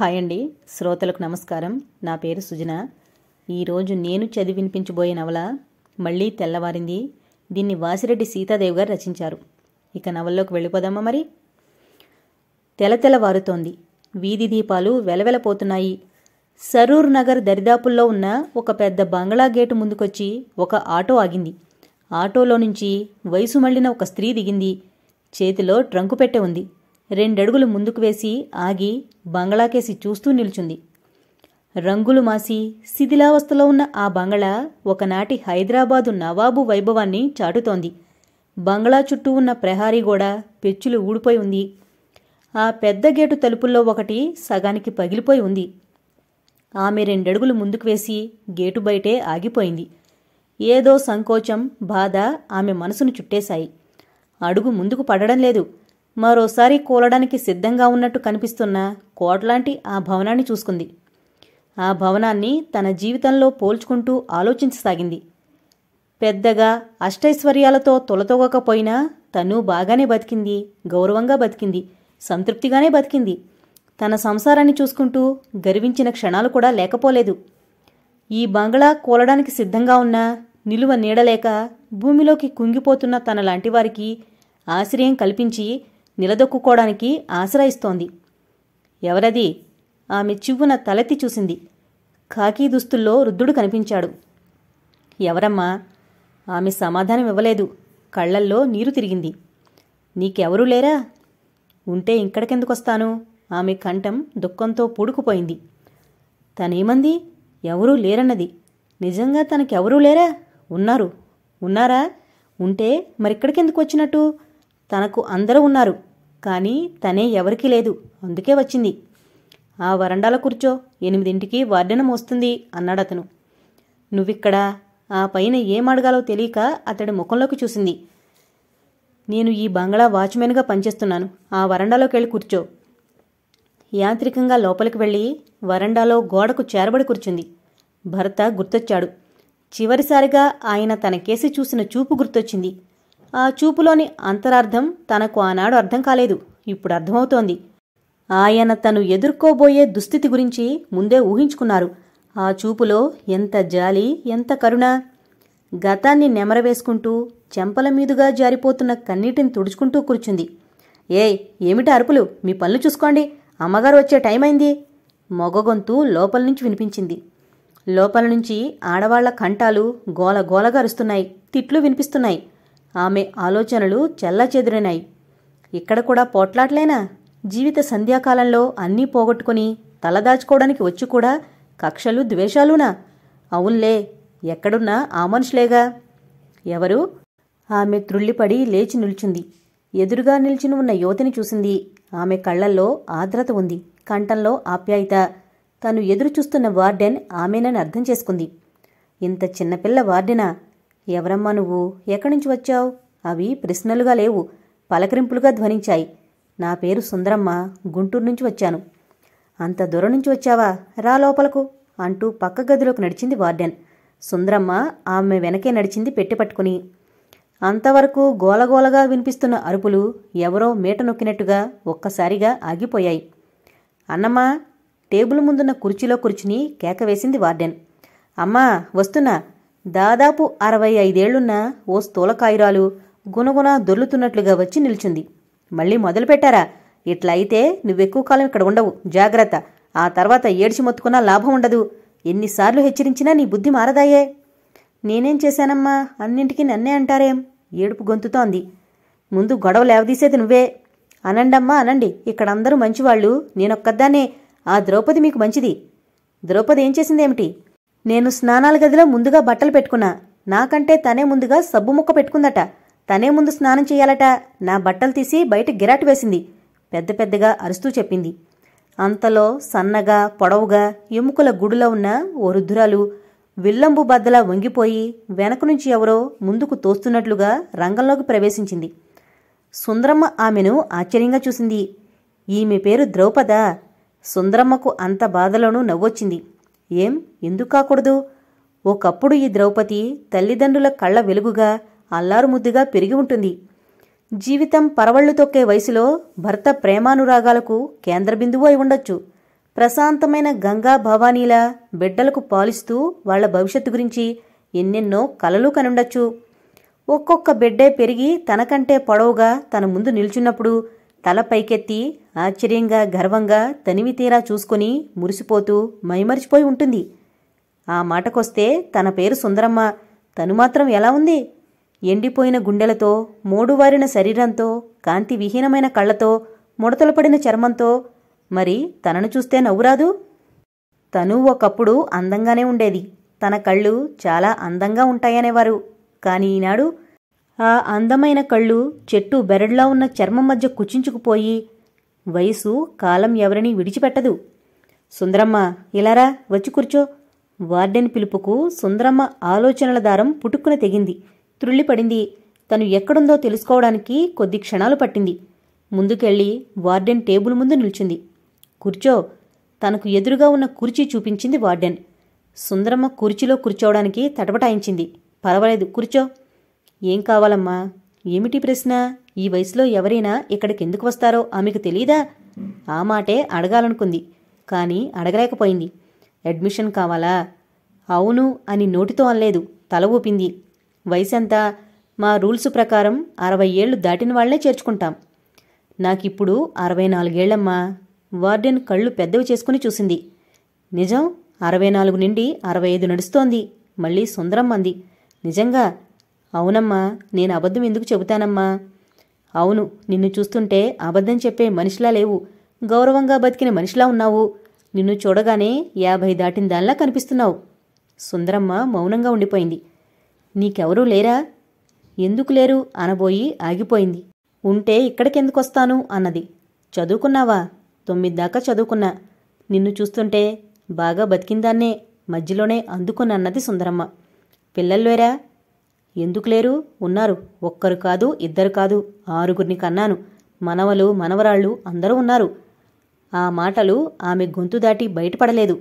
hi అండి శ్రోతలకు నమస్కారం నా పేరు సుజన ఈరోజు నేను చదివి వినిపించబోయే నవల మళ్ళీ తెల్లవారింది దీన్ని వాసిరెడ్డి సీతాదేవి గారు రచించారు ఇక నవల్లోకి వెళ్ళిపోదామా మరి తెల తెల్లవారుతోంది వీధి దీపాలు వెలవెలపోతున్నాయి సరూర్ నగర్ దరిదాపుల్లో ఉన్న ఒక పెద్ద బంగ్లా గేటు ముందుకొచ్చి ఒక ఆటో ఆగింది ఆటోలో నుంచి వయసు మళ్ళిన ఒక స్త్రీ దిగింది చేతిలో ట్రంకు పెట్టె ఉంది రెండడుగులు ముందుకు వేసి ఆగి బంగళాకేసి చూస్తూ నిల్చుంది రంగులు మాసి శిథిలావస్థలో ఉన్న ఆ బంగళా ఒకనాటి హైదరాబాదు నవాబు వైభవాన్ని చాటుతోంది బంగళా చుట్టూ ఉన్న ప్రహారీ గోడ పెచ్చులు ఊడిపోయి ఉంది ఆ పెద్ద గేటు తలుపుల్లో ఒకటి సగానికి పగిలిపోయి ఉంది ఆమె రెండడుగులు ముందుకు వేసి గేటు బయటే ఆగిపోయింది ఏదో సంకోచం బాధ ఆమె మనసును చుట్టేశాయి అడుగు ముందుకు పడడం లేదు మరోసారి కూలడానికి సిద్ధంగా ఉన్నట్టు కనిపిస్తున్న కోటలాంటి ఆ భవనాన్ని చూసుకుంది ఆ భవనాన్ని తన జీవితంలో పోల్చుకుంటూ ఆలోచించసాగింది పెద్దగా అష్టైశ్వర్యాలతో తొలతొగకపోయినా తను బాగానే బతికింది గౌరవంగా బతికింది సంతృప్తిగానే బతికింది తన సంసారాన్ని చూసుకుంటూ గర్వించిన క్షణాలు కూడా లేకపోలేదు ఈ బంగ్లా కూలడానికి సిద్ధంగా ఉన్న నిలువ నీడలేక భూమిలోకి కుంగిపోతున్న తన వారికి ఆశ్రయం కల్పించి నిలదొక్కుకోవడానికి ఆశ్రయిస్తోంది ఎవరది ఆమె చివ్వున తలెత్తి చూసింది కాకీ దుస్తుల్లో రుద్ధుడు కనిపించాడు ఎవరమ్మా ఆమె సమాధానం ఇవ్వలేదు కళ్ళల్లో నీరు తిరిగింది నీకెవరూ లేరా ఉంటే ఇంకడికెందుకొస్తాను ఆమె కంఠం దుఃఖంతో పూడుకుపోయింది తనేమంది ఎవరూ లేరన్నది నిజంగా తనకెవరూ లేరా ఉన్నారు ఉన్నారా ఉంటే మరిక్కడికెందుకు వచ్చినట్టు తనకు అందరూ ఉన్నారు కానీ తనే ఎవరికీ లేదు అందుకే వచ్చింది ఆ వరండాలో కూర్చో ఎనిమిదింటికి వార్డెనం వస్తుంది అన్నాడతను నువ్విక్కడ ఆ పైన ఏం అడగాలో తెలియక అతడి ముఖంలోకి చూసింది నేను ఈ బంగ్లా వాచ్మెన్గా పనిచేస్తున్నాను ఆ వరండాలోకి వెళ్ళి కూర్చో యాంత్రికంగా లోపలికి వెళ్ళి వరండాలో గోడకు చేరబడి కూర్చుంది భర్త గుర్తొచ్చాడు చివరిసారిగా ఆయన తనకేసి చూసిన చూపు గుర్తొచ్చింది ఆ చూపులోని అంతరార్థం తనకు ఆనాడు అర్థం కాలేదు ఇప్పుడు అర్థమవుతోంది ఆయన తను ఎదుర్కోబోయే దుస్థితి గురించి ముందే ఊహించుకున్నారు ఆ చూపులో ఎంత జాలి ఎంత కరుణ గతాన్ని నెమరవేసుకుంటూ చెంపల మీదుగా జారిపోతున్న కన్నీటిని తుడుచుకుంటూ కూర్చుంది ఏయ్ ఏమిటి అరుపులు మీ పనులు చూసుకోండి అమ్మగారు వచ్చే టైం అయింది మొగగొంతు లోపల నుంచి వినిపించింది లోపల నుంచి ఆడవాళ్ల కంటాలు గోల గోలగా అరుస్తున్నాయి తిట్లు వినిపిస్తున్నాయి ఆమె ఆలోచనలు చెల్లచెదిరినాయి ఇక్కడ కూడా పోట్లాట్లేనా జీవిత సంధ్యాకాలంలో అన్నీ పోగొట్టుకుని తలదాచుకోవడానికి వచ్చి కూడా కక్షలు ద్వేషాలునా అవునులే ఎక్కడున్నా ఆ మనుషులేగా ఎవరు ఆమె త్రుళ్ళిపడి లేచి నిల్చుంది ఎదురుగా నిల్చుని ఉన్న యువతిని చూసింది ఆమె కళ్లల్లో ఆర్ద్రత ఉంది కంఠంలో ఆప్యాయత తను ఎదురు చూస్తున్న వార్డెన్ ఆమెనని అర్థం చేసుకుంది ఇంత చిన్నపిల్ల వార్డెనా ఎవరమ్మా నువ్వు ఎక్కడి నుంచి వచ్చావు అవి ప్రశ్నలుగా లేవు పలకరింపులుగా ధ్వనించాయి నా పేరు సుందరమ్మ గుంటూరు నుంచి వచ్చాను అంత దూరం నుంచి వచ్చావా రా లోపలకు అంటూ పక్క గదిలోకి నడిచింది వార్డెన్ సుందరమ్మ ఆమె వెనకే నడిచింది పెట్టి పట్టుకుని అంతవరకు గోలగోలగా వినిపిస్తున్న అరుపులు ఎవరో మేట నొక్కినట్టుగా ఒక్కసారిగా ఆగిపోయాయి అన్నమ్మా టేబుల్ ముందున్న కుర్చీలో కూర్చుని కేక వేసింది వార్డెన్ అమ్మా వస్తున్నా దాదాపు అరవై ఐదేళ్లున్న ఓ స్థూలకాయురాలు గునగున దొర్లుతున్నట్లుగా వచ్చి నిల్చుంది మళ్ళీ మొదలుపెట్టారా ఇట్లా అయితే నువ్వెక్కువ కాలం ఇక్కడ ఉండవు జాగ్రత్త ఆ తర్వాత ఏడ్చి మొత్తుకున్నా లాభం ఉండదు ఎన్నిసార్లు హెచ్చరించినా నీ బుద్ధి మారదాయే నేనేం చేశానమ్మా అన్నింటికి నన్నే అంటారేం ఏడుపు గొంతుతోంది ముందు గొడవ లేవదీసేది నువ్వే అనండమ్మా అనండి ఇక్కడందరూ మంచివాళ్ళు నేనొక్కద్దానే ఆ ద్రౌపది మీకు మంచిది ద్రౌపది ఏం చేసిందేమిటి నేను స్నానాల గదిలో ముందుగా బట్టలు పెట్టుకున్నా నాకంటే తనే ముందుగా సబ్బు ముక్క పెట్టుకుందట తనే ముందు స్నానం చేయాలట నా బట్టలు తీసి బయట గిరాటు వేసింది పెద్ద పెద్దగా అరుస్తూ చెప్పింది అంతలో సన్నగా పొడవుగా ఎముకల గుడిలో ఉన్న ఓ విల్లంబు బద్దలా వంగిపోయి వెనక నుంచి ఎవరో ముందుకు తోస్తున్నట్లుగా రంగంలోకి ప్రవేశించింది సుందరమ్మ ఆమెను ఆశ్చర్యంగా చూసింది ఈమె పేరు ద్రౌపద సుందరమ్మకు అంత బాధలోనూ నవ్వొచ్చింది ఏం ఎందుకు కాకూడదు ఒకప్పుడు ఈ ద్రౌపది తల్లిదండ్రుల కళ్ళ వెలుగుగా అల్లారు ముద్దుగా పెరిగి ఉంటుంది జీవితం పరవళ్లు తొక్కే వయసులో భర్త ప్రేమానురాగాలకు కేంద్రబిందువు అయి ఉండొచ్చు ప్రశాంతమైన గంగా భవానీలా బిడ్డలకు పాలిస్తూ వాళ్ల భవిష్యత్తు గురించి ఎన్నెన్నో కలలు కనుండొచ్చు ఒక్కొక్క బిడ్డే పెరిగి తనకంటే పొడవుగా తన ముందు నిల్చున్నప్పుడు తల పైకెత్తి ఆశ్చర్యంగా గర్వంగా తనివి తీరా చూసుకుని మురిసిపోతూ మైమరిచిపోయి ఉంటుంది ఆ మాటకొస్తే తన పేరు సుందరమ్మ తను మాత్రం ఎలా ఉంది ఎండిపోయిన గుండెలతో మోడువారిన శరీరంతో కాంతి విహీనమైన కళ్ళతో ముడతలు పడిన చర్మంతో మరి తనను చూస్తే నవ్వురాదు తను ఒకప్పుడు అందంగానే ఉండేది తన కళ్ళు చాలా అందంగా ఉంటాయనేవారు కానీ ఈనాడు ఆ అందమైన కళ్ళు చెట్టు బెరడ్లా ఉన్న చర్మం మధ్య కుచించుకుపోయి వయసు కాలం ఎవరిని విడిచిపెట్టదు సుందరమ్మ ఇలారా వచ్చి కూర్చో వార్డెన్ పిలుపుకు సుందరమ్మ ఆలోచనల దారం పుటుక్కున తెగింది త్రుళ్ళిపడింది తను ఎక్కడుందో తెలుసుకోవడానికి కొద్ది క్షణాలు పట్టింది ముందుకెళ్ళి వార్డెన్ టేబుల్ ముందు నిల్చుంది కూర్చో తనకు ఎదురుగా ఉన్న కుర్చీ చూపించింది వార్డెన్ సుందరమ్మ కుర్చీలో కూర్చోవడానికి తటపటాయించింది పర్వాలేదు కూర్చో ఏం కావాలమ్మా ఏమిటి ప్రశ్న ఈ వయసులో ఎవరైనా ఇక్కడికి ఎందుకు వస్తారో ఆమెకు తెలీదా ఆ మాటే అడగాలనుకుంది కానీ అడగలేకపోయింది అడ్మిషన్ కావాలా అవును అని నోటితో అనలేదు తల ఊపింది వయసెంత మా రూల్స్ ప్రకారం అరవై ఏళ్ళు దాటిన వాళ్లే చేర్చుకుంటాం నాకిప్పుడు అరవై నాలుగేళ్లమ్మా వార్డెన్ కళ్ళు పెద్దవి చేసుకుని చూసింది నిజం అరవై నాలుగు నుండి అరవై ఐదు నడుస్తోంది మళ్ళీ సుందరం అంది నిజంగా అవునమ్మా నేను అబద్ధం ఎందుకు చెబుతానమ్మా అవును నిన్ను చూస్తుంటే అబద్ధం చెప్పే మనిషిలా లేవు గౌరవంగా బతికిన మనిషిలా ఉన్నావు నిన్ను చూడగానే యాభై దాటిన దానిలా కనిపిస్తున్నావు సుందరమ్మ మౌనంగా ఉండిపోయింది నీకెవరూ లేరా ఎందుకు లేరు అనబోయి ఆగిపోయింది ఉంటే ఇక్కడికెందుకొస్తాను అన్నది చదువుకున్నావా తొమ్మిది దాకా చదువుకున్నా నిన్ను చూస్తుంటే బాగా బతికిందాన్నే మధ్యలోనే అందుకున్నన్నది సుందరమ్మ పిల్లల్లోరా ఎందుకు లేరు ఉన్నారు ఒక్కరు కాదు ఇద్దరు కాదు ఆరుగురిని కన్నాను మనవలు మనవరాళ్ళు అందరూ ఉన్నారు ఆ మాటలు ఆమె గొంతు దాటి బయటపడలేదు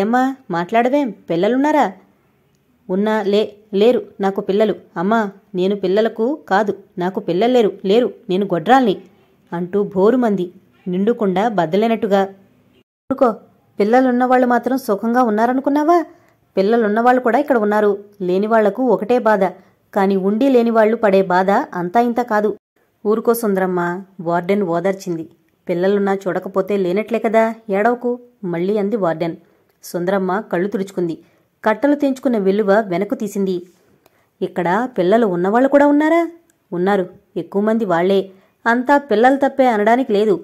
ఏమ్మా మాట్లాడవేం పిల్లలున్నారా ఉన్నా లే లేరు నాకు పిల్లలు అమ్మా నేను పిల్లలకు కాదు నాకు పిల్లలు లేరు లేరు నేను గొడ్రాల్ని అంటూ భోరుమంది నిండుకుండా బద్దలేనట్టుగా ఊరుకో పిల్లలున్నవాళ్ళు మాత్రం సుఖంగా ఉన్నారనుకున్నావా పిల్లలున్నవాళ్లు కూడా ఇక్కడ ఉన్నారు లేనివాళ్లకు ఒకటే బాధ కాని ఉండి లేనివాళ్లు పడే బాధ అంతా ఇంత కాదు ఊరుకో సుందరమ్మ వార్డెన్ ఓదార్చింది పిల్లలున్నా చూడకపోతే లేనట్లే కదా ఏడవకు మళ్ళీ అంది వార్డెన్ సుందరమ్మ కళ్ళు తుడుచుకుంది కట్టలు తెంచుకున్న విలువ వెనక్కు తీసింది ఇక్కడ పిల్లలు ఉన్నవాళ్లు కూడా ఉన్నారా ఉన్నారు ఎక్కువ మంది వాళ్లే అంతా పిల్లలు తప్పే అనడానికి లేదు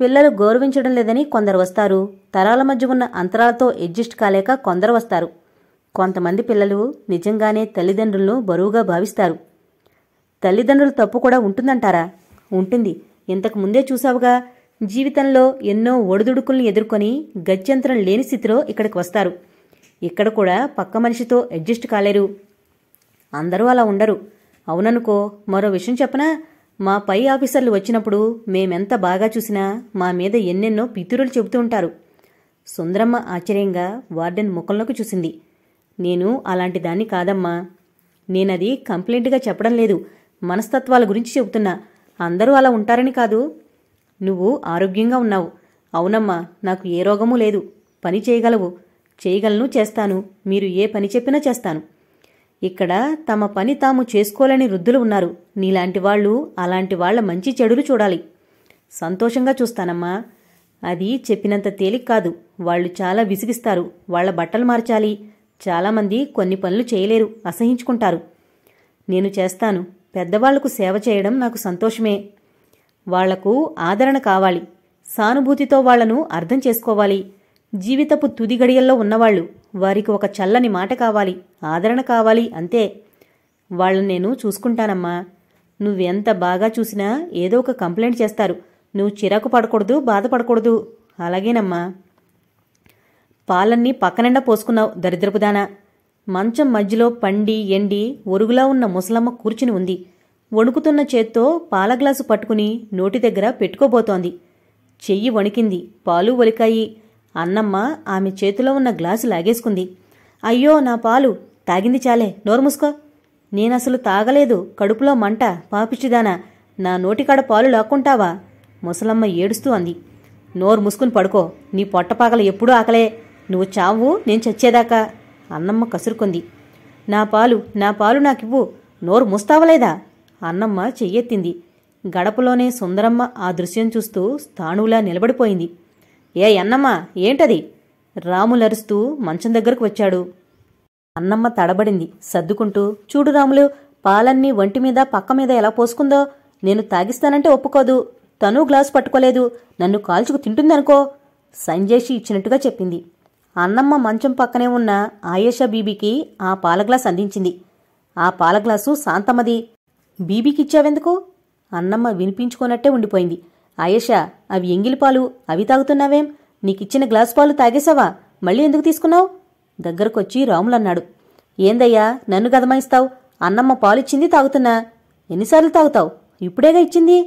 పిల్లలు గౌరవించడం లేదని కొందరు వస్తారు తరాల మధ్య ఉన్న అంతరాలతో అడ్జస్ట్ కాలేక కొందరు వస్తారు కొంతమంది పిల్లలు నిజంగానే తల్లిదండ్రులను బరువుగా భావిస్తారు తల్లిదండ్రుల తప్పు కూడా ఉంటుందంటారా ఉంటుంది ఇంతకు ముందే చూసావుగా జీవితంలో ఎన్నో ఒడిదుడుకుల్ని ఎదుర్కొని గత్యంతరం లేని స్థితిలో ఇక్కడికి వస్తారు ఇక్కడ కూడా పక్క మనిషితో అడ్జస్ట్ కాలేరు అందరూ అలా ఉండరు అవుననుకో మరో విషయం చెప్పనా మా పై ఆఫీసర్లు వచ్చినప్పుడు మేమెంత బాగా చూసినా మా మీద ఎన్నెన్నో పితురులు చెబుతూ ఉంటారు సుందరమ్మ ఆశ్చర్యంగా వార్డెన్ ముఖంలోకి చూసింది నేను అలాంటి దాన్ని కాదమ్మా నేనది కంప్లైంట్గా చెప్పడం లేదు మనస్తత్వాల గురించి చెబుతున్నా అందరూ అలా ఉంటారని కాదు నువ్వు ఆరోగ్యంగా ఉన్నావు అవునమ్మా నాకు ఏ రోగమూ లేదు పని చేయగలవు చేయగలను చేస్తాను మీరు ఏ పని చెప్పినా చేస్తాను ఇక్కడ తమ పని తాము చేసుకోలేని వృద్ధులు ఉన్నారు నీలాంటి వాళ్ళు అలాంటి వాళ్ల మంచి చెడులు చూడాలి సంతోషంగా చూస్తానమ్మా అది చెప్పినంత తేలిక కాదు వాళ్ళు చాలా విసిగిస్తారు వాళ్ల బట్టలు మార్చాలి చాలామంది కొన్ని పనులు చేయలేరు అసహించుకుంటారు నేను చేస్తాను పెద్దవాళ్లకు సేవ చేయడం నాకు సంతోషమే వాళ్లకు ఆదరణ కావాలి సానుభూతితో వాళ్లను అర్థం చేసుకోవాలి జీవితపు తుది గడియల్లో ఉన్నవాళ్లు వారికి ఒక చల్లని మాట కావాలి ఆదరణ కావాలి అంతే వాళ్ళని నేను చూసుకుంటానమ్మా నువ్వెంత బాగా చూసినా ఏదో ఒక కంప్లైంట్ చేస్తారు నువ్వు చిరాకు పడకూడదు బాధపడకూడదు అలాగేనమ్మా పాలన్నీ పక్కనిండా పోసుకున్నావు దరిద్రపుదానా మంచం మధ్యలో పండి ఎండి ఒరుగులా ఉన్న ముసలమ్మ కూర్చుని ఉంది వణుకుతున్న చేత్తో పాల గ్లాసు పట్టుకుని నోటి దగ్గర పెట్టుకోబోతోంది చెయ్యి వణికింది పాలు వలికాయి అన్నమ్మ ఆమె చేతిలో ఉన్న గ్లాసు లాగేసుకుంది అయ్యో నా పాలు తాగింది చాలే నోరు నేనసలు తాగలేదు కడుపులో మంట పాపిచ్చిదానా నా నోటికాడ పాలు లాక్కుంటావా ముసలమ్మ ఏడుస్తూ అంది నోరు ముసుకుని పడుకో నీ పొట్టపాకలు ఎప్పుడూ ఆకలే నువ్వు చావు నేను చచ్చేదాకా అన్నమ్మ కసురుకుంది నా పాలు నా పాలు నాకివ్వు నోరు ముస్తావలేదా అన్నమ్మ చెయ్యెత్తింది గడపలోనే సుందరమ్మ ఆ దృశ్యం చూస్తూ స్థాణువులా నిలబడిపోయింది ఏ అన్నమ్మ ఏంటది రాములరుస్తూ మంచం దగ్గరకు వచ్చాడు అన్నమ్మ తడబడింది సర్దుకుంటూ చూడు రాములు పాలన్నీ ఒంటి మీద పక్క మీద ఎలా పోసుకుందో నేను తాగిస్తానంటే ఒప్పుకోదు తను గ్లాసు పట్టుకోలేదు నన్ను కాల్చుకు తింటుందనుకో సంజేషి ఇచ్చినట్టుగా చెప్పింది అన్నమ్మ మంచం పక్కనే ఉన్న ఆయేషా బీబీకి ఆ పాలగ్లాస్ అందించింది ఆ పాలగ్లాసు శాంతమ్మది బీబీకిచ్చావెందుకు అన్నమ్మ వినిపించుకోనట్టే ఉండిపోయింది ఆయేషా అవి ఎంగిలిపాలు అవి తాగుతున్నావేం నీకిచ్చిన గ్లాసు పాలు తాగేశావా మళ్ళీ ఎందుకు తీసుకున్నావు దగ్గరకొచ్చి రాములన్నాడు ఏందయ్యా నన్ను గదమాయిస్తావు అన్నమ్మ పాలిచ్చింది తాగుతున్నా ఎన్నిసార్లు తాగుతావు ఇప్పుడేగా ఇచ్చింది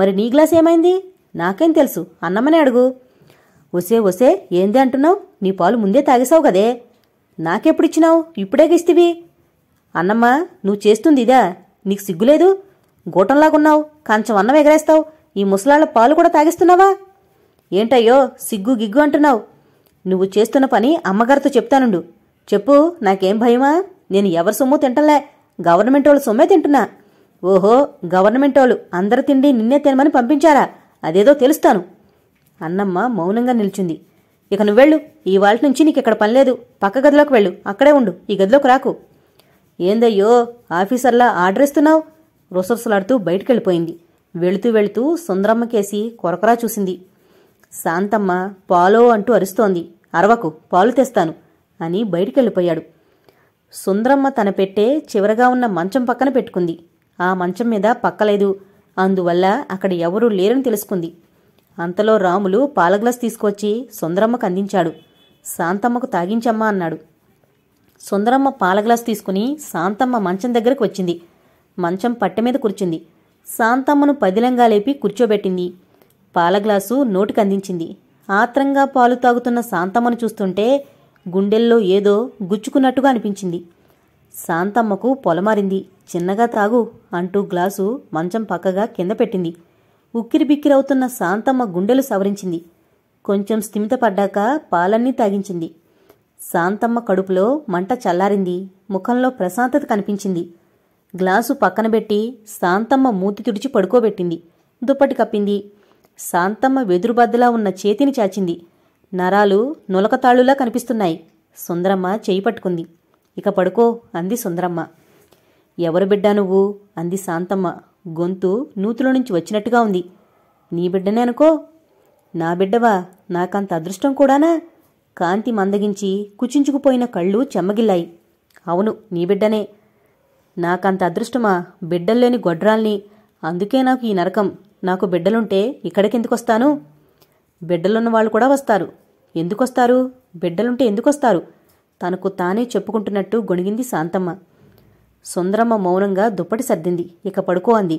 మరి నీ గ్లాస్ ఏమైంది నాకేం తెలుసు అన్నమ్మనే అడుగు ఒసే ఒసే ఏంది అంటున్నావు నీ పాలు ముందే తాగేశావు కదే నాకెప్పుడిచ్చినావు ఇప్పుడే గిస్తివి అన్నమ్మా నువ్వు చేస్తుంది ఇదా నీకు సిగ్గులేదు గూటంలాగున్నావు కంచం అన్నం ఎగరేస్తావు ఈ ముసలాళ్ళ పాలు కూడా తాగిస్తున్నావా ఏంటయ్యో సిగ్గు గిగ్గు అంటున్నావు నువ్వు చేస్తున్న పని అమ్మగారితో చెప్తానుండు చెప్పు నాకేం భయమా నేను ఎవరి సొమ్ము తింటంలే గవర్నమెంట్ వాళ్ళు సొమ్మే తింటున్నా ఓహో గవర్నమెంట్ వాళ్ళు అందరి తిండి నిన్నే తినమని పంపించారా అదేదో తెలుస్తాను అన్నమ్మ మౌనంగా నిల్చుంది ఇక నువ్వెళ్ళు ఈ వాళ్ళ నుంచి నీకు ఇక్కడ పనిలేదు పక్క గదిలోకి వెళ్ళు అక్కడే ఉండు ఈ గదిలోకి రాకు ఏందయ్యో ఆఫీసర్లా ఆర్డరిస్తున్నావు బయటికి బయటికెళ్ళిపోయింది వెళుతూ వెళుతూ సుందరమ్మకేసి కొరకరా చూసింది శాంతమ్మ పాలో అంటూ అరుస్తోంది అరవకు పాలు తెస్తాను అని బయటికెళ్ళిపోయాడు సుందరమ్మ తన పెట్టే చివరగా ఉన్న మంచం పక్కన పెట్టుకుంది ఆ మంచం మీద పక్కలేదు అందువల్ల అక్కడ ఎవరూ లేరని తెలుసుకుంది అంతలో రాములు పాలగ్లాస్ తీసుకొచ్చి సుందరమ్మకు అందించాడు శాంతమ్మకు తాగించమ్మా అన్నాడు సుందరమ్మ పాలగ్లాస్ తీసుకుని శాంతమ్మ మంచం దగ్గరకు వచ్చింది మంచం పట్టె మీద కూర్చుంది శాంతమ్మను పదిలంగా లేపి కూర్చోబెట్టింది పాలగ్లాసు నోటికందించింది ఆత్రంగా పాలు తాగుతున్న శాంతమ్మను చూస్తుంటే గుండెల్లో ఏదో గుచ్చుకున్నట్టుగా అనిపించింది శాంతమ్మకు పొలమారింది చిన్నగా తాగు అంటూ గ్లాసు మంచం పక్కగా కింద పెట్టింది ఉక్కిరిబిక్కిరవుతున్న శాంతమ్మ గుండెలు సవరించింది కొంచెం స్థిమితపడ్డాక పాలన్నీ తాగించింది శాంతమ్మ కడుపులో మంట చల్లారింది ముఖంలో ప్రశాంతత కనిపించింది గ్లాసు పక్కన పెట్టి శాంతమ్మ మూతి తుడిచి పడుకోబెట్టింది దుప్పటి కప్పింది శాంతమ్మ వెదురుబద్దలా ఉన్న చేతిని చాచింది నరాలు నులకతాళులా కనిపిస్తున్నాయి సుందరమ్మ చేయి పట్టుకుంది ఇక పడుకో అంది సుందరమ్మ ఎవరు బిడ్డా నువ్వు అంది శాంతమ్మ గొంతు నూతులో నుంచి వచ్చినట్టుగా ఉంది నీ బిడ్డనే అనుకో నా బిడ్డవా నాకంత అదృష్టం కూడానా కాంతి మందగించి కుచించుకుపోయిన కళ్ళు చెమ్మగిల్లాయి అవును నీ బిడ్డనే నాకంత అదృష్టమా బిడ్డల్లేని గొడ్రాల్ని అందుకే నాకు ఈ నరకం నాకు బిడ్డలుంటే ఇక్కడికెందుకొస్తాను బిడ్డలున్న వాళ్ళు కూడా వస్తారు ఎందుకొస్తారు బిడ్డలుంటే ఎందుకొస్తారు తనకు తానే చెప్పుకుంటున్నట్టు గొణిగింది శాంతమ్మ సుందరమ్మ మౌనంగా దుప్పటి సర్దింది ఇక పడుకో అంది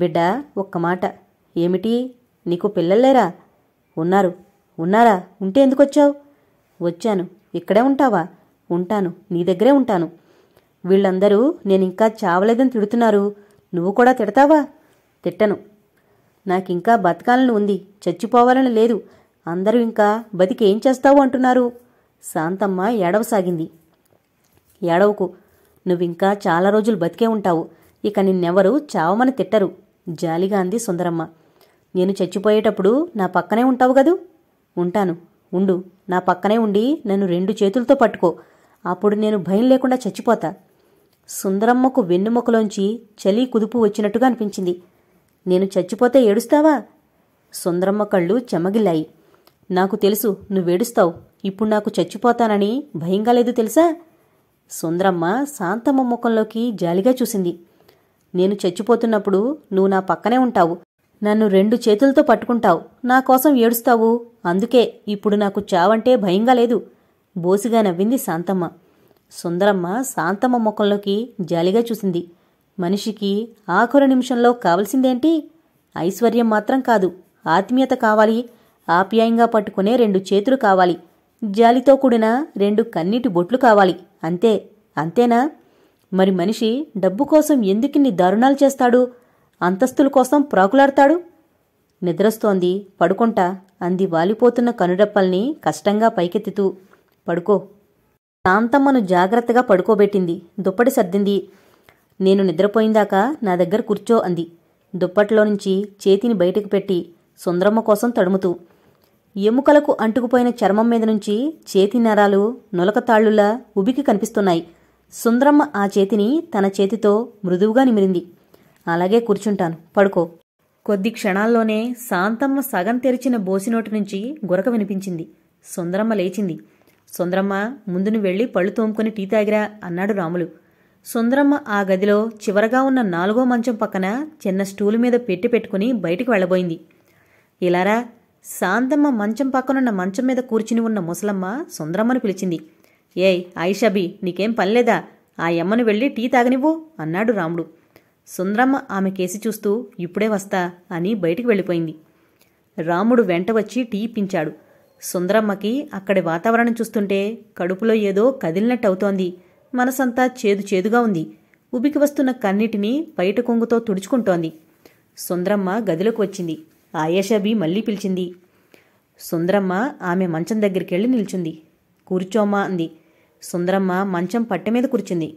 బిడ్డ ఒక్క మాట ఏమిటి నీకు పిల్లల్లేరా ఉన్నారు ఉన్నారా ఉంటే ఎందుకొచ్చావు వచ్చాను ఇక్కడే ఉంటావా ఉంటాను నీ దగ్గరే ఉంటాను వీళ్ళందరూ నేనింకా చావలేదని తిడుతున్నారు నువ్వు కూడా తిడతావా తిట్టను నాకింకా బతకాలని ఉంది చచ్చిపోవాలని లేదు అందరూ ఇంకా బతికేం చేస్తావు అంటున్నారు శాంతమ్మ ఏడవసాగింది ఏడవకు నువ్వింకా చాలా రోజులు బతికే ఉంటావు ఇక నిన్నెవరూ చావమని తిట్టరు జాలిగా అంది సుందరమ్మ నేను చచ్చిపోయేటప్పుడు నా పక్కనే ఉంటావు గదు ఉంటాను ఉండు నా పక్కనే ఉండి నన్ను రెండు చేతులతో పట్టుకో అప్పుడు నేను భయం లేకుండా చచ్చిపోతా సుందరమ్మకు వెన్నుముకలోంచి చలి కుదుపు వచ్చినట్టుగా అనిపించింది నేను చచ్చిపోతే ఏడుస్తావా సుందరమ్మ కళ్ళు చెమగిల్లాయి నాకు తెలుసు నువ్వేడుస్తావు ఇప్పుడు నాకు చచ్చిపోతానని భయంగా లేదు తెలుసా సుందరమ్మ శాంతమ్మ ముఖంలోకి జాలిగా చూసింది నేను చచ్చిపోతున్నప్పుడు నువ్వు నా పక్కనే ఉంటావు నన్ను రెండు చేతులతో పట్టుకుంటావు నా కోసం ఏడుస్తావు అందుకే ఇప్పుడు నాకు చావంటే భయంగా లేదు బోసిగా నవ్వింది శాంతమ్మ సుందరమ్మ శాంతమ్మ ముఖంలోకి జాలిగా చూసింది మనిషికి ఆఖరు నిమిషంలో కావలసిందేంటి ఐశ్వర్యం మాత్రం కాదు ఆత్మీయత కావాలి ఆప్యాయంగా పట్టుకునే రెండు చేతులు కావాలి జాలితో కూడిన రెండు కన్నీటి బొట్లు కావాలి అంతే అంతేనా మరి మనిషి డబ్బు కోసం ఎందుకిన్ని దారుణాలు చేస్తాడు అంతస్తుల కోసం ప్రాకులాడతాడు నిద్రస్తోంది పడుకుంటా అంది వాలిపోతున్న కనురెప్పల్ని కష్టంగా పైకెత్తుతూ పడుకో శాంతమ్మను జాగ్రత్తగా పడుకోబెట్టింది దుప్పటి సర్దింది నేను నిద్రపోయిందాకా నా దగ్గర కూర్చో అంది దుప్పట్లో నుంచి చేతిని బయటకు పెట్టి సుందరమ్మ కోసం తడుముతూ ఎముకలకు అంటుకుపోయిన చర్మం మీద నుంచి చేతి నరాలు నొలకతాళ్లులా ఉబికి కనిపిస్తున్నాయి సుందరమ్మ ఆ చేతిని తన చేతితో మృదువుగా నిమిరింది అలాగే కూర్చుంటాను పడుకో కొద్ది క్షణాల్లోనే శాంతమ్మ సగం తెరిచిన బోసినోటి నుంచి గురక వినిపించింది సుందరమ్మ లేచింది సుందరమ్మ ముందును వెళ్ళి పళ్ళు తోముకుని టీ తాగిరా అన్నాడు రాములు సుందరమ్మ ఆ గదిలో చివరగా ఉన్న నాలుగో మంచం పక్కన చిన్న స్టూలు మీద పెట్టి పెట్టుకుని బయటికి వెళ్ళబోయింది ఇలారా శాంతమ్మ మంచం పక్కనున్న మంచం మీద కూర్చుని ఉన్న ముసలమ్మ సుందరమ్మను పిలిచింది ఏయ్ ఐషాబి నీకేం పనిలేదా ఆ యమ్మను వెళ్ళి టీ తాగనివ్వు అన్నాడు రాముడు సుందరమ్మ ఆమె కేసి చూస్తూ ఇప్పుడే వస్తా అని బయటికి వెళ్ళిపోయింది రాముడు వెంట వచ్చి టీ ఇప్పించాడు సుందరమ్మకి అక్కడి వాతావరణం చూస్తుంటే కడుపులో ఏదో కదిలినట్టు అవుతోంది మనసంతా చేదు చేదుగా ఉంది ఉబికి వస్తున్న కన్నిటిని బయట కొంగుతో తుడుచుకుంటోంది సుందరమ్మ గదిలోకి వచ్చింది ఆయేషాబి మళ్ళీ పిలిచింది సుందరమ్మ ఆమె మంచం దగ్గరికి వెళ్ళి నిల్చుంది కూర్చోమ్మా అంది సుందరమ్మ మంచం పట్టె మీద కూర్చుంది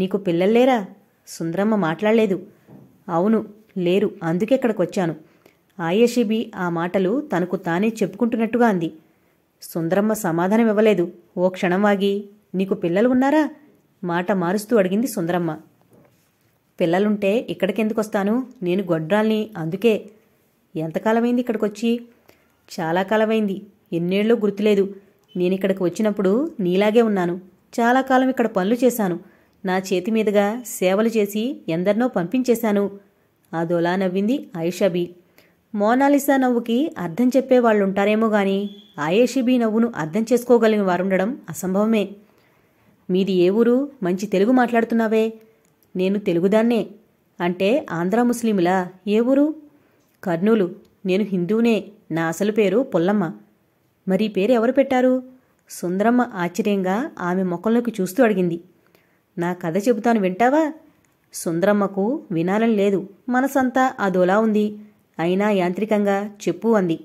నీకు పిల్లల్లేరా సుందరమ్మ మాట్లాడలేదు అవును లేరు అందుకే ఇక్కడికి వచ్చాను ఆయేషిబి ఆ మాటలు తనకు తానే చెప్పుకుంటున్నట్టుగా అంది సుందరమ్మ సమాధానం ఇవ్వలేదు ఓ క్షణం ఆగి నీకు పిల్లలు ఉన్నారా మాట మారుస్తూ అడిగింది సుందరమ్మ పిల్లలుంటే ఇక్కడికెందుకొస్తాను నేను గొడ్రాల్ని అందుకే ఎంతకాలమైంది ఇక్కడికి వచ్చి చాలా కాలమైంది ఎన్నేళ్ళో గుర్తులేదు నేను ఇక్కడికి వచ్చినప్పుడు నీలాగే ఉన్నాను చాలా కాలం ఇక్కడ పనులు చేశాను నా చేతి మీదుగా సేవలు చేసి ఎందరినో పంపించేశాను అదోలా నవ్వింది ఆయిషాబీ మోనాలిసా నవ్వుకి అర్థం చెప్పేవాళ్ళుంటారేమో గాని ఆయేషిబీ నవ్వును అర్థం చేసుకోగలిగిన వారుండడం అసంభవమే మీది ఏ ఊరు మంచి తెలుగు మాట్లాడుతున్నావే నేను తెలుగుదాన్నే అంటే ఆంధ్ర ముస్లింలా ఏ ఊరు కర్నూలు నేను హిందూనే నా అసలు పేరు పుల్లమ్మ మరి పేరు ఎవరు పెట్టారు సుందరమ్మ ఆశ్చర్యంగా ఆమె ముఖంలోకి చూస్తూ అడిగింది నా కథ చెబుతాను వింటావా సుందరమ్మకు వినాలని లేదు మనసంతా అదోలా ఉంది అయినా యాంత్రికంగా చెప్పు అంది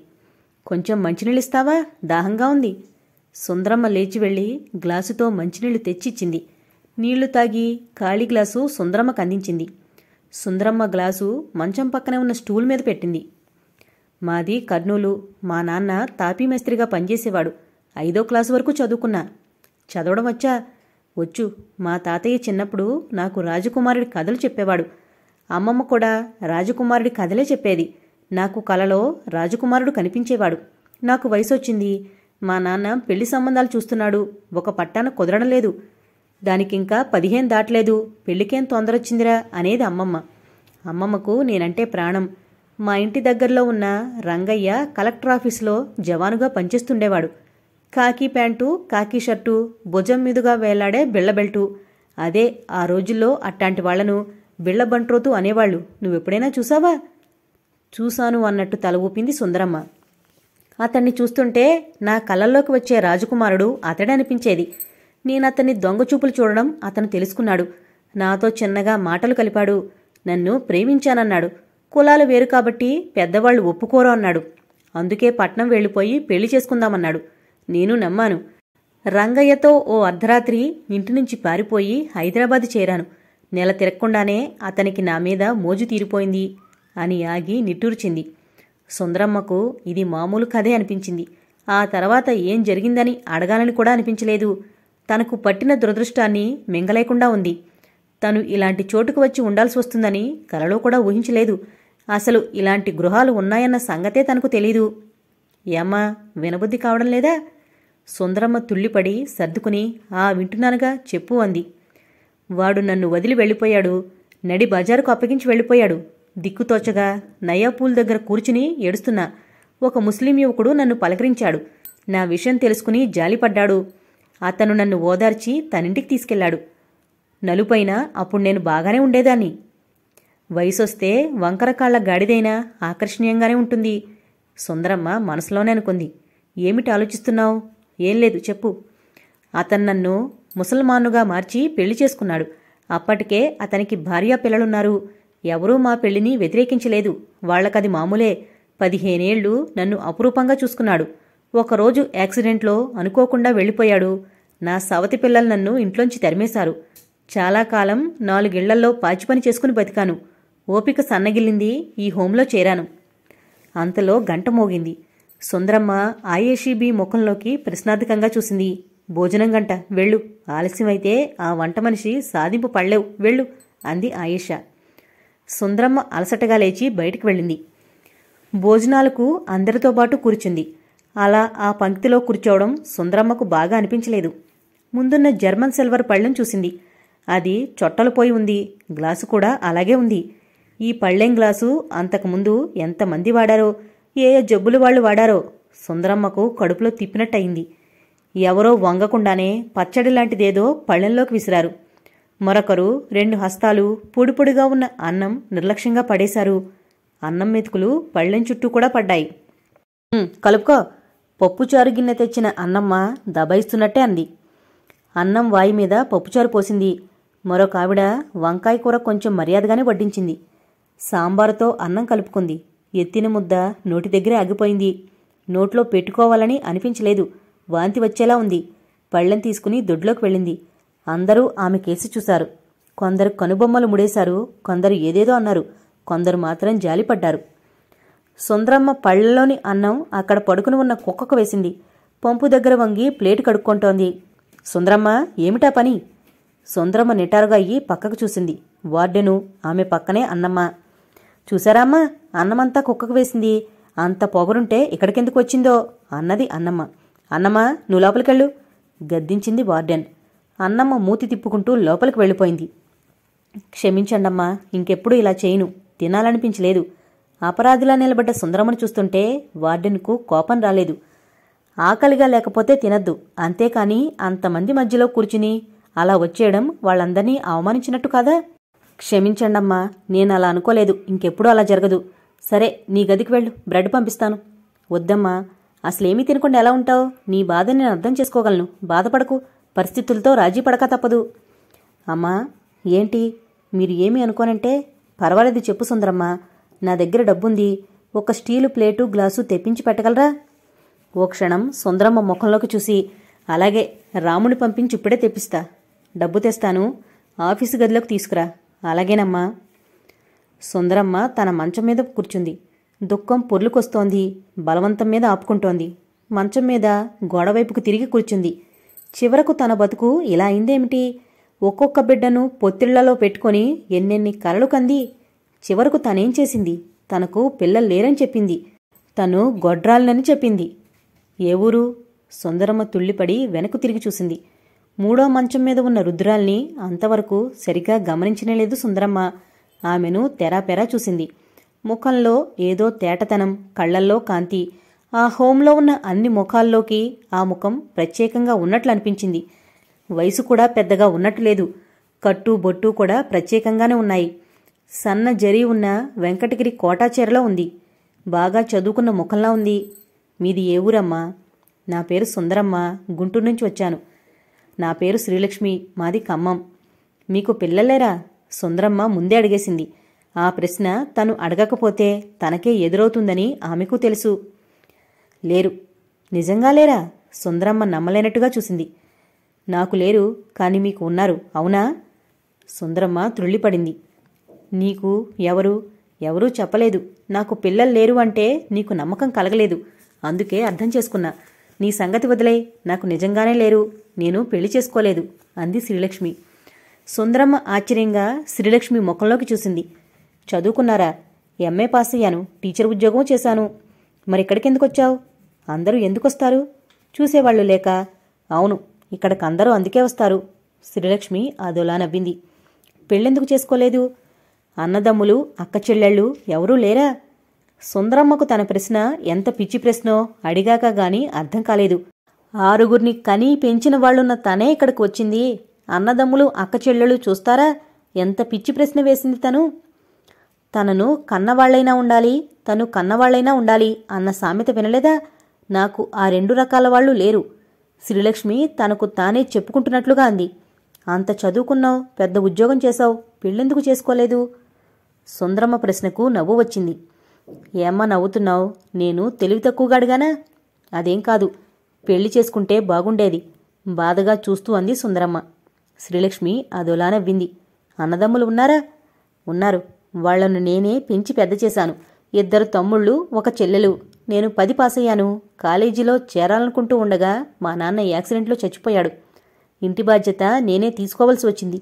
కొంచెం మంచినీళ్ళు ఇస్తావా దాహంగా ఉంది సుందరమ్మ లేచి వెళ్ళి గ్లాసుతో మంచినీళ్లు తెచ్చిచ్చింది నీళ్లు తాగి ఖాళీ గ్లాసు సుందరమ్మకు అందించింది సుందరమ్మ గ్లాసు మంచం పక్కనే ఉన్న స్టూల్ మీద పెట్టింది మాది కర్నూలు మా నాన్న తాపీ మేస్త్రిగా పనిచేసేవాడు ఐదో క్లాసు వరకు చదువుకున్నా చదవడం వచ్చా వచ్చు మా తాతయ్య చిన్నప్పుడు నాకు రాజకుమారుడి కథలు చెప్పేవాడు అమ్మమ్మ కూడా రాజకుమారుడి కథలే చెప్పేది నాకు కలలో రాజకుమారుడు కనిపించేవాడు నాకు వయసు వచ్చింది మా నాన్న పెళ్లి సంబంధాలు చూస్తున్నాడు ఒక పట్టాన కుదరడం లేదు దానికింకా పదిహేను దాటలేదు పెళ్లికేం తొందరొచ్చిందిరా అనేది అమ్మమ్మ అమ్మమ్మకు నేనంటే ప్రాణం మా ఇంటి దగ్గరలో ఉన్న రంగయ్య కలెక్టర్ ఆఫీసులో జవానుగా పనిచేస్తుండేవాడు కాకి ప్యాంటు కాకి షర్టు భుజం మీదుగా వేలాడే బిళ్లబెల్టు అదే ఆ రోజుల్లో అట్టాంటి వాళ్లను బంట్రోతు అనేవాళ్ళు నువ్వెప్పుడైనా చూసావా చూశాను అన్నట్టు తల ఊపింది సుందరమ్మ అతన్ని చూస్తుంటే నా కళ్ళల్లోకి వచ్చే రాజకుమారుడు అతడనిపించేది అనిపించేది నేను అతన్ని దొంగచూపులు చూడడం అతను తెలుసుకున్నాడు నాతో చిన్నగా మాటలు కలిపాడు నన్ను ప్రేమించానన్నాడు కులాలు వేరు కాబట్టి పెద్దవాళ్ళు ఒప్పుకోరు అన్నాడు అందుకే పట్నం వెళ్ళిపోయి పెళ్లి చేసుకుందామన్నాడు నేను నమ్మాను రంగయ్యతో ఓ అర్ధరాత్రి ఇంటి నుంచి పారిపోయి హైదరాబాద్ చేరాను నెల తిరగకుండానే అతనికి నా మీద మోజు తీరిపోయింది అని ఆగి నిట్టూర్చింది సుందరమ్మకు ఇది మామూలు కథే అనిపించింది ఆ తర్వాత ఏం జరిగిందని అడగాలని కూడా అనిపించలేదు తనకు పట్టిన దురదృష్టాన్ని మింగలేకుండా ఉంది తను ఇలాంటి చోటుకు వచ్చి ఉండాల్సి వస్తుందని కలలో కూడా ఊహించలేదు అసలు ఇలాంటి గృహాలు ఉన్నాయన్న సంగతే తనకు తెలీదు ఏమ్మా వినబుద్ధి కావడం లేదా సుందరమ్మ తుల్లిపడి సర్దుకుని ఆ వింటున్నానుగా చెప్పు అంది వాడు నన్ను వదిలి వెళ్ళిపోయాడు నడి బజారుకు అప్పగించి వెళ్ళిపోయాడు దిక్కుతోచగా నయాపూల్ దగ్గర కూర్చుని ఏడుస్తున్నా ఒక ముస్లిం యువకుడు నన్ను పలకరించాడు నా విషయం తెలుసుకుని జాలిపడ్డాడు అతను నన్ను ఓదార్చి తనింటికి తీసుకెళ్లాడు నలుపైన అప్పుడు నేను బాగానే ఉండేదాన్ని వయసొస్తే వంకరకాళ్ల గాడిదైనా ఆకర్షణీయంగానే ఉంటుంది సుందరమ్మ మనసులోనే అనుకుంది ఏమిటి ఆలోచిస్తున్నావు ఏం లేదు చెప్పు అతను నన్ను ముసల్మానుగా మార్చి పెళ్లి చేసుకున్నాడు అప్పటికే అతనికి భార్యా పిల్లలున్నారు ఎవరూ మా పెళ్లిని వ్యతిరేకించలేదు వాళ్లకది మామూలే పదిహేనేళ్లు నన్ను అపురూపంగా చూసుకున్నాడు ఒకరోజు యాక్సిడెంట్లో అనుకోకుండా వెళ్ళిపోయాడు నా సవతి పిల్లలు నన్ను ఇంట్లోంచి తరిమేశారు చాలా కాలం నాలుగిళ్లల్లో పాచిపని చేసుకుని బతికాను ఓపిక సన్నగిల్లింది ఈ హోంలో చేరాను అంతలో గంట మోగింది సుందరమ్మ ఆయేషీబీ ముఖంలోకి ప్రశ్నార్థకంగా చూసింది భోజనం గంట వెళ్ళు ఆలస్యమైతే ఆ వంట మనిషి సాధింపు పడలేవు వెళ్ళు అంది ఆయేష సుందరమ్మ అలసటగా లేచి బయటికి వెళ్ళింది భోజనాలకు అందరితో పాటు కూర్చుంది అలా ఆ పంక్తిలో కూర్చోవడం సుందరమ్మకు బాగా అనిపించలేదు ముందున్న జర్మన్ సిల్వర్ పళ్ళెం చూసింది అది చొట్టలు పోయి ఉంది గ్లాసు కూడా అలాగే ఉంది ఈ పళ్ళెం గ్లాసు అంతకుముందు ఎంతమంది వాడారో ఏ ఏ జబ్బులు వాళ్ళు వాడారో సుందరమ్మకు కడుపులో తిప్పినట్టయింది ఎవరో వంగకుండానే పచ్చడి లాంటిదేదో పళ్ళెంలోకి విసిరారు మరొకరు రెండు హస్తాలు పొడిపొడిగా ఉన్న అన్నం నిర్లక్ష్యంగా పడేశారు అన్నం మెతుకులు పళ్ళెం చుట్టూ కూడా పడ్డాయి కలుపుకో పప్పుచారు గిన్నె తెచ్చిన అన్నమ్మ దబాయిస్తున్నట్టే అంది అన్నం వాయి మీద పప్పుచారు పోసింది మరొక ఆవిడ వంకాయ కూర కొంచెం మర్యాదగానే వడ్డించింది సాంబారుతో అన్నం కలుపుకుంది ఎత్తిన ముద్ద నోటి దగ్గరే ఆగిపోయింది నోట్లో పెట్టుకోవాలని అనిపించలేదు వాంతి వచ్చేలా ఉంది పళ్లెం తీసుకుని దొడ్లోకి వెళ్ళింది అందరూ ఆమె కేసి చూశారు కొందరు కనుబొమ్మలు ముడేశారు కొందరు ఏదేదో అన్నారు కొందరు మాత్రం జాలిపడ్డారు సుందరమ్మ పళ్ళలోని అన్నం అక్కడ పడుకుని ఉన్న కుక్కకు వేసింది పంపు దగ్గర వంగి ప్లేటు కడుక్కుంటోంది సుందరమ్మ ఏమిటా పని సుందరమ్మ నిటారుగా అయ్యి పక్కకు చూసింది వార్డెను ఆమె పక్కనే అన్నమ్మ చూశారామ్మా అన్నమంతా కుక్కకు వేసింది అంత పొగరుంటే ఇక్కడికెందుకు వచ్చిందో అన్నది అన్నమ్మ అన్నమ్మ నువ్వు లోపలికెళ్ళు గద్దించింది వార్డెన్ అన్నమ్మ మూతి తిప్పుకుంటూ లోపలికి వెళ్ళిపోయింది క్షమించండమ్మా ఇంకెప్పుడు ఇలా చేయను తినాలనిపించలేదు అపరాధిలా నిలబడ్డ సుందరమ్మను చూస్తుంటే వార్డెన్కు కోపం రాలేదు ఆకలిగా లేకపోతే తినద్దు అంతేకాని అంతమంది మధ్యలో కూర్చుని అలా వచ్చేయడం వాళ్ళందరినీ అవమానించినట్టు కదా క్షమించండమ్మా నేను అలా అనుకోలేదు ఇంకెప్పుడూ అలా జరగదు సరే నీ గదికి వెళ్ళు బ్రెడ్ పంపిస్తాను వద్దమ్మా అసలేమీ తినకుండా ఎలా ఉంటావు నీ బాధ నేను అర్థం చేసుకోగలను బాధపడకు పరిస్థితులతో రాజీ పడక తప్పదు అమ్మా ఏంటి మీరు ఏమి అనుకోనంటే పర్వాలేదు చెప్పు సుందరమ్మా నా దగ్గర డబ్బుంది ఒక స్టీలు ప్లేటు గ్లాసు తెప్పించి పెట్టగలరా ఓ క్షణం సుందరమ్మ ముఖంలోకి చూసి అలాగే రాముని పంపించి ఇప్పుడే తెప్పిస్తా డబ్బు తెస్తాను ఆఫీసు గదిలోకి తీసుకురా అలాగేనమ్మా సుందరమ్మ తన మంచం మీద కూర్చుంది దుఃఖం పొర్లుకొస్తోంది బలవంతం మీద ఆపుకుంటోంది మంచం మీద గోడవైపుకు తిరిగి కూర్చుంది చివరకు తన బతుకు ఇలా అయిందేమిటి ఒక్కొక్క బిడ్డను పొత్తిళ్లలో పెట్టుకొని ఎన్నెన్ని కలలు కంది చివరకు తనేం చేసింది తనకు పిల్లలు లేరని చెప్పింది తను గొడ్రాలనని చెప్పింది ఏ ఊరు సుందరమ్మ తుళ్ళిపడి వెనక్కు తిరిగి చూసింది మూడో మంచం మీద ఉన్న రుద్రాల్ని అంతవరకు సరిగ్గా లేదు సుందరమ్మ ఆమెను తెరాపెరా చూసింది ముఖంలో ఏదో తేటతనం కళ్లల్లో కాంతి ఆ హోంలో ఉన్న అన్ని ముఖాల్లోకి ఆ ముఖం ప్రత్యేకంగా ఉన్నట్లు అనిపించింది వయసు కూడా పెద్దగా ఉన్నట్టు లేదు కట్టు బొట్టు కూడా ప్రత్యేకంగానే ఉన్నాయి సన్న జరి ఉన్న వెంకటగిరి కోటాచేరలో ఉంది బాగా చదువుకున్న ముఖంలా ఉంది మీది ఏ ఊరమ్మా నా పేరు సుందరమ్మ గుంటూరు నుంచి వచ్చాను నా పేరు శ్రీలక్ష్మి మాది ఖమ్మం మీకు పిల్లలేరా సుందరమ్మ ముందే అడిగేసింది ఆ ప్రశ్న తను అడగకపోతే తనకే ఎదురవుతుందని ఆమెకు తెలుసు లేరు నిజంగా లేరా సుందరమ్మ నమ్మలేనట్టుగా చూసింది నాకు లేరు కానీ మీకు ఉన్నారు అవునా సుందరమ్మ త్రుళ్ళిపడింది నీకు ఎవరు ఎవరూ చెప్పలేదు నాకు పిల్లలు లేరు అంటే నీకు నమ్మకం కలగలేదు అందుకే అర్థం చేసుకున్నా నీ సంగతి వదిలే నాకు నిజంగానే లేరు నేను పెళ్లి చేసుకోలేదు అంది శ్రీలక్ష్మి సుందరమ్మ ఆశ్చర్యంగా శ్రీలక్ష్మి ముఖంలోకి చూసింది చదువుకున్నారా ఎంఏ పాస్ అయ్యాను టీచర్ ఉద్యోగం చేశాను మరి ఇక్కడికి ఎందుకు వచ్చావు అందరూ ఎందుకొస్తారు చూసేవాళ్ళు లేక అవును ఇక్కడికందరూ అందరూ అందుకే వస్తారు శ్రీలక్ష్మి అదోలా నవ్వింది పెళ్ళెందుకు చేసుకోలేదు అన్నదమ్ములు అక్క చెల్లెళ్ళు ఎవరూ లేరా సుందరమ్మకు తన ప్రశ్న ఎంత పిచ్చి ప్రశ్నో అడిగాక గాని అర్థం కాలేదు ఆరుగురిని కనీ పెంచిన వాళ్లున్న తనే ఇక్కడికి వచ్చింది అన్నదమ్ములు అక్కచెల్లెళ్ళు చూస్తారా ఎంత పిచ్చి ప్రశ్న వేసింది తను తనను కన్నవాళ్లైనా ఉండాలి తను కన్నవాళ్లైనా ఉండాలి అన్న సామెత వినలేదా నాకు ఆ రెండు రకాల వాళ్ళు లేరు శ్రీలక్ష్మి తనకు తానే చెప్పుకుంటున్నట్లుగా అంది అంత చదువుకున్నావు పెద్ద ఉద్యోగం చేశావు పెళ్ళెందుకు చేసుకోలేదు సుందరమ్మ ప్రశ్నకు నవ్వు వచ్చింది ఏమ్మా నవ్వుతున్నావు నేను తెలివి తక్కువగా అడిగానా అదేం కాదు పెళ్లి చేసుకుంటే బాగుండేది బాధగా చూస్తూ అంది సుందరమ్మ శ్రీలక్ష్మి అదోలా నవ్వింది అన్నదమ్ములు ఉన్నారా ఉన్నారు వాళ్లను నేనే పెంచి పెద్ద చేశాను ఇద్దరు తమ్ముళ్ళు ఒక చెల్లెలు నేను పది పాస్ అయ్యాను కాలేజీలో చేరాలనుకుంటూ ఉండగా మా నాన్న యాక్సిడెంట్లో చచ్చిపోయాడు ఇంటి బాధ్యత నేనే తీసుకోవాల్సి వచ్చింది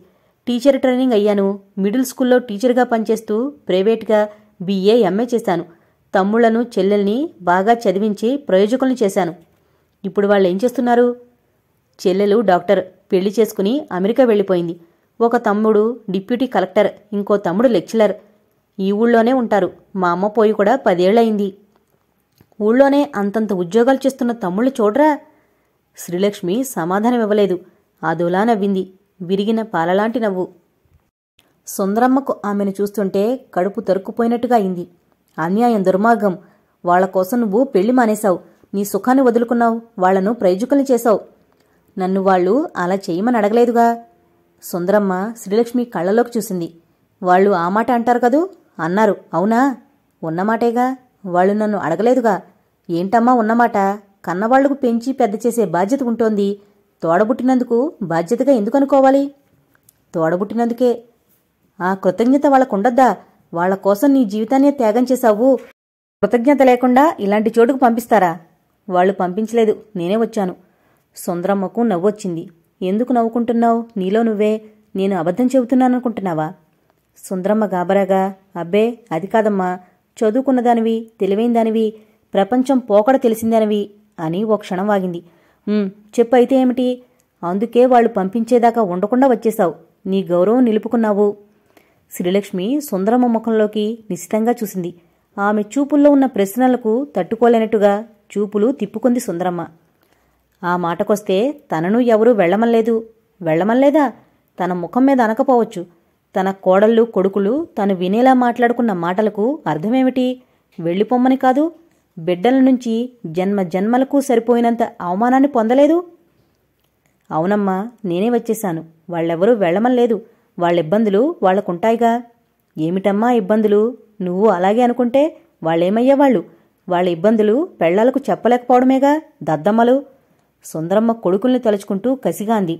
టీచర్ ట్రైనింగ్ అయ్యాను మిడిల్ స్కూల్లో టీచర్గా పనిచేస్తూ ప్రైవేట్గా బీఏ ఎంఏ చేశాను తమ్ముళ్లను చెల్లెల్ని బాగా చదివించి ప్రయోజకులను చేశాను ఇప్పుడు వాళ్ళు ఏం చేస్తున్నారు చెల్లెలు డాక్టర్ పెళ్లి చేసుకుని అమెరికా వెళ్ళిపోయింది ఒక తమ్ముడు డిప్యూటీ కలెక్టర్ ఇంకో తమ్ముడు లెక్చరర్ ఈ ఊళ్ళోనే ఉంటారు మా అమ్మ పోయి కూడా పదేళ్లయింది ఊళ్ళోనే అంతంత ఉద్యోగాలు చేస్తున్న తమ్ముళ్ళు చూడరా శ్రీలక్ష్మి సమాధానం ఇవ్వలేదు అదోలా నవ్వింది విరిగిన పాలలాంటి నవ్వు సుందరమ్మకు ఆమెను చూస్తుంటే కడుపు తరుక్కుపోయినట్టుగా అయింది అన్యాయం దుర్మార్గం వాళ్ల కోసం నువ్వు పెళ్లి మానేశావు నీ సుఖాన్ని వదులుకున్నావు వాళ్లను ప్రయోజకులు చేశావు నన్ను వాళ్ళు అలా చేయమని అడగలేదుగా సుందరమ్మ శ్రీలక్ష్మి కళ్ళలోకి చూసింది వాళ్ళు ఆ మాట అంటారు కదూ అన్నారు అవునా ఉన్నమాటేగా వాళ్ళు నన్ను అడగలేదుగా ఏంటమ్మా ఉన్నమాట కన్నవాళ్లకు పెంచి పెద్ద చేసే బాధ్యత ఉంటోంది తోడబుట్టినందుకు బాధ్యతగా ఎందుకనుకోవాలి తోడబుట్టినందుకే ఆ కృతజ్ఞత వాళ్ళకుండద్దా వాళ్ల కోసం నీ జీవితాన్నే త్యాగం చేశావు కృతజ్ఞత లేకుండా ఇలాంటి చోటుకు పంపిస్తారా వాళ్ళు పంపించలేదు నేనే వచ్చాను సుందరమ్మకు నవ్వొచ్చింది ఎందుకు నవ్వుకుంటున్నావు నీలో నువ్వే నేను అబద్ధం చెబుతున్నాననుకుంటున్నావా సుందరమ్మ గాబరాగా అబ్బే అది కాదమ్మా చదువుకున్నదానివి దానివి ప్రపంచం పోకడ తెలిసిందనివి అని ఓ క్షణం వాగింది చెప్పు అయితే ఏమిటి అందుకే వాళ్ళు పంపించేదాకా ఉండకుండా వచ్చేశావు నీ గౌరవం నిలుపుకున్నావు శ్రీలక్ష్మి సుందరమ్మ ముఖంలోకి నిశితంగా చూసింది ఆమె చూపుల్లో ఉన్న ప్రశ్నలకు తట్టుకోలేనట్టుగా చూపులు తిప్పుకుంది సుందరమ్మ ఆ మాటకొస్తే తనను ఎవరూ వెళ్లమల్లేదు వెళ్లమల్లేదా తన ముఖం మీద అనకపోవచ్చు తన కోడళ్ళు కొడుకులు తను వినేలా మాట్లాడుకున్న మాటలకు అర్థమేమిటి వెళ్ళిపొమ్మని కాదు బిడ్డల నుంచి జన్మ జన్మలకు సరిపోయినంత అవమానాన్ని పొందలేదు అవునమ్మా నేనే వచ్చేశాను వాళ్ళెవరూ వెళ్లమని లేదు వాళ్ళ ఇబ్బందులు వాళ్ళకుంటాయిగా ఏమిటమ్మా ఇబ్బందులు నువ్వు అలాగే అనుకుంటే వాళ్ళేమయ్యేవాళ్ళు వాళ్ళ ఇబ్బందులు పెళ్లాలకు చెప్పలేకపోవడమేగా దద్దమ్మలు సుందరమ్మ కొడుకుల్ని తలుచుకుంటూ కసిగాంది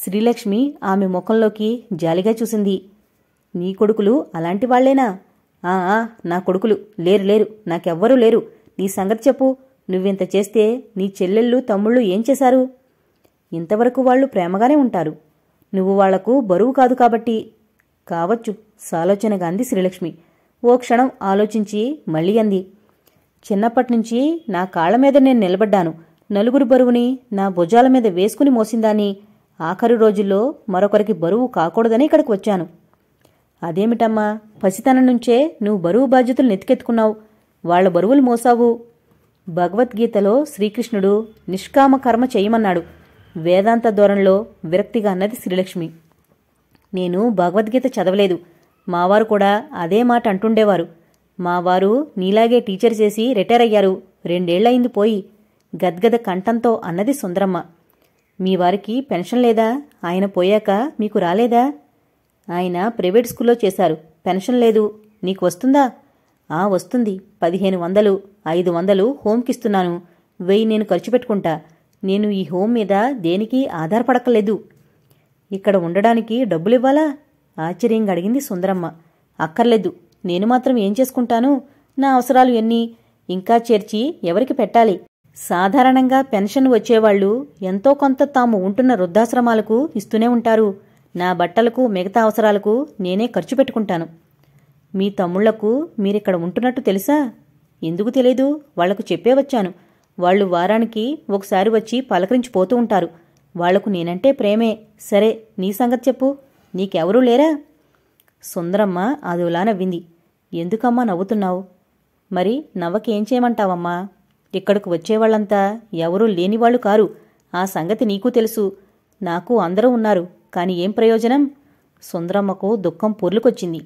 శ్రీలక్ష్మి ఆమె ముఖంలోకి జాలిగా చూసింది నీ కొడుకులు అలాంటి వాళ్లేనా ఆ నా కొడుకులు లేరు లేరు నాకెవ్వరూ లేరు నీ సంగతి చెప్పు నువ్వింత చేస్తే నీ చెల్లెళ్ళు తమ్ముళ్ళు ఏం చేశారు ఇంతవరకు వాళ్ళు ప్రేమగానే ఉంటారు నువ్వు వాళ్లకు బరువు కాదు కాబట్టి కావచ్చు సాలోచనగా అంది శ్రీలక్ష్మి ఓ క్షణం ఆలోచించి మళ్ళీ అంది చిన్నప్పటినుంచి నా కాళ్ల మీద నేను నిలబడ్డాను నలుగురు బరువుని నా భుజాల మీద వేసుకుని మోసిందాని ఆఖరి రోజుల్లో మరొకరికి బరువు కాకూడదని ఇక్కడికి వచ్చాను అదేమిటమ్మా పసితనం నుంచే నువ్వు బరువు బాధ్యతలు నెతికెత్తుకున్నావు వాళ్ల బరువులు మోసావు భగవద్గీతలో శ్రీకృష్ణుడు నిష్కామ కర్మ చేయమన్నాడు వేదాంత ధోరణిలో విరక్తిగా అన్నది శ్రీలక్ష్మి నేను భగవద్గీత చదవలేదు మావారు కూడా అదే మాట అంటుండేవారు మావారు నీలాగే టీచర్ చేసి రిటైర్ అయ్యారు రెండేళ్లయింది పోయి గద్గద కంఠంతో అన్నది సుందరమ్మ మీ వారికి పెన్షన్ లేదా ఆయన పోయాక మీకు రాలేదా ఆయన ప్రైవేట్ స్కూల్లో చేశారు పెన్షన్ లేదు నీకు వస్తుందా ఆ వస్తుంది పదిహేను వందలు ఐదు వందలు హోంకిస్తున్నాను వెయ్యి నేను ఖర్చు పెట్టుకుంటా నేను ఈ హోమ్ మీద దేనికి ఆధారపడకలేదు ఇక్కడ ఉండడానికి డబ్బులివ్వాలా ఆశ్చర్యంగా అడిగింది సుందరమ్మ అక్కర్లేదు నేను మాత్రం ఏం చేసుకుంటాను నా అవసరాలు ఎన్ని ఇంకా చేర్చి ఎవరికి పెట్టాలి సాధారణంగా పెన్షన్ వచ్చేవాళ్లు ఎంతో కొంత తాము ఉంటున్న వృద్ధాశ్రమాలకు ఇస్తూనే ఉంటారు నా బట్టలకు మిగతా అవసరాలకు నేనే ఖర్చు పెట్టుకుంటాను మీ తమ్ముళ్లకు మీరిక్కడ ఉంటున్నట్టు తెలుసా ఎందుకు తెలీదు వాళ్లకు చెప్పే వచ్చాను వాళ్ళు వారానికి ఒకసారి వచ్చి పలకరించిపోతూ ఉంటారు వాళ్లకు నేనంటే ప్రేమే సరే నీ సంగతి చెప్పు నీకెవరూ లేరా సుందరమ్మ అదోలా నవ్వింది ఎందుకమ్మా నవ్వుతున్నావు మరి నవ్వకేం చేయమంటావమ్మా ఇక్కడికి వచ్చేవాళ్లంతా ఎవరూ లేనివాళ్లు కారు ఆ సంగతి నీకు తెలుసు నాకు అందరూ ఉన్నారు కాని ఏం ప్రయోజనం సుందరమ్మకు దుఃఖం పొర్లుకొచ్చింది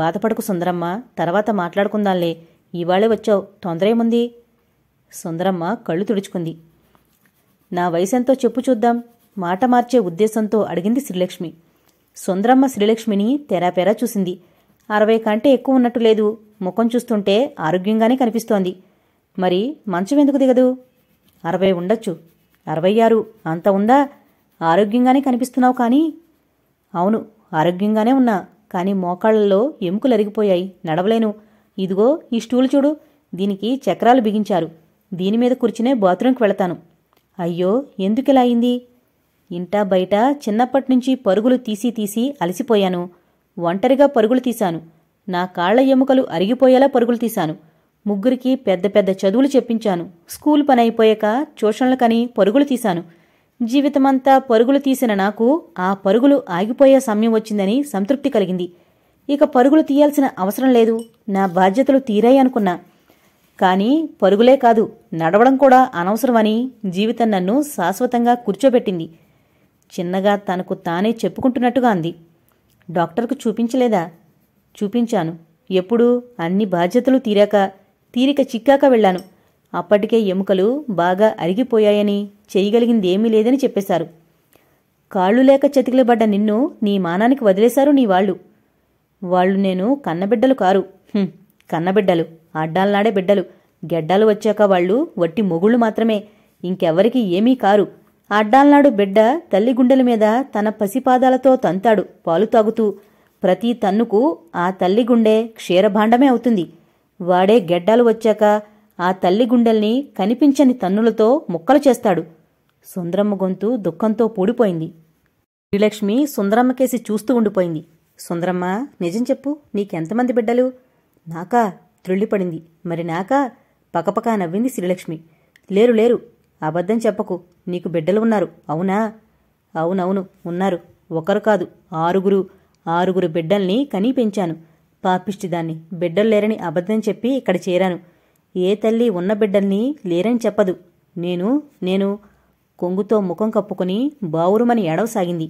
బాధపడకు సుందరమ్మ తర్వాత మాట్లాడుకుందాంలే ఇవాళే వచ్చావు తొందరేముంది సుందరమ్మ కళ్ళు తుడుచుకుంది నా వయసెంతో చెప్పు చూద్దాం మాట మార్చే ఉద్దేశంతో అడిగింది శ్రీలక్ష్మి సుందరమ్మ శ్రీలక్ష్మిని తెరాపెరా చూసింది అరవై కంటే ఎక్కువ ఉన్నట్టు లేదు ముఖం చూస్తుంటే ఆరోగ్యంగానే కనిపిస్తోంది మరి మంచం ఎందుకు దిగదు అరవై ఉండొచ్చు అరవై ఆరు అంత ఉందా ఆరోగ్యంగానే కనిపిస్తున్నావు కానీ అవును ఆరోగ్యంగానే ఉన్నా కానీ మోకాళ్లలో ఎముకలు అరిగిపోయాయి నడవలేను ఇదిగో ఈ స్టూలు చూడు దీనికి చక్రాలు బిగించారు దీని మీద కూర్చునే బాత్రూంకి వెళతాను అయ్యో ఎందుకిలా అయింది ఇంటా బయట చిన్నప్పటినుంచి పరుగులు తీసి తీసి అలసిపోయాను ఒంటరిగా పరుగులు తీశాను నా కాళ్ల ఎముకలు అరిగిపోయేలా పరుగులు తీశాను ముగ్గురికి పెద్ద పెద్ద చదువులు చెప్పించాను స్కూల్ పని అయిపోయాక ట్యూషన్లకని పరుగులు తీశాను జీవితమంతా పరుగులు తీసిన నాకు ఆ పరుగులు ఆగిపోయే సమయం వచ్చిందని సంతృప్తి కలిగింది ఇక పరుగులు తీయాల్సిన అవసరం లేదు నా బాధ్యతలు తీరాయి అనుకున్నా కానీ పరుగులే కాదు నడవడం కూడా అనవసరమని జీవితం నన్ను శాశ్వతంగా కూర్చోబెట్టింది చిన్నగా తనకు తానే చెప్పుకుంటున్నట్టుగా అంది డాక్టర్కు చూపించలేదా చూపించాను ఎప్పుడు అన్ని బాధ్యతలు తీరాక తీరిక చిక్కాక వెళ్ళాను అప్పటికే ఎముకలు బాగా అరిగిపోయాయని చేయగలిగిందేమీ లేదని చెప్పేశారు కాళ్ళు లేక చతికిలబడ్డ నిన్ను నీ మానానికి వదిలేశారు నీ వాళ్ళు వాళ్ళు నేను కన్నబిడ్డలు కారు కన్నబిడ్డలు అడ్డాలనాడే బిడ్డలు గెడ్డాలు వచ్చాక వాళ్ళు వట్టి మొగుళ్ళు మాత్రమే ఇంకెవ్వరికి ఏమీ కారు అడ్డాలనాడు బిడ్డ తల్లి గుండెల మీద తన పసిపాదాలతో తంతాడు పాలు తాగుతూ ప్రతి తన్నుకు ఆ తల్లి గుండె క్షీరభాండమే అవుతుంది వాడే గెడ్డాలు వచ్చాక ఆ తల్లి గుండెల్ని కనిపించని తన్నులతో ముక్కలు చేస్తాడు సుందరమ్మ గొంతు దుఃఖంతో పూడిపోయింది శ్రీలక్ష్మి సుందరమ్మకేసి చూస్తూ ఉండిపోయింది సుందరమ్మ నిజం చెప్పు నీకెంతమంది బిడ్డలు నాకా త్రుళ్ళిపడింది మరి నాకా పకపకా నవ్వింది శ్రీలక్ష్మి లేరు లేరు అబద్ధం చెప్పకు నీకు బిడ్డలు ఉన్నారు అవునా అవునవును ఉన్నారు ఒకరు కాదు ఆరుగురు ఆరుగురు బిడ్డల్ని కనీ పెంచాను పాపిష్టిదాన్ని బిడ్డలు లేరని అబద్ధం చెప్పి ఇక్కడ చేరాను ఏ తల్లి ఉన్న బిడ్డల్ని లేరని చెప్పదు నేను నేను కొంగుతో ముఖం కప్పుకొని బావురుమని ఏడవసాగింది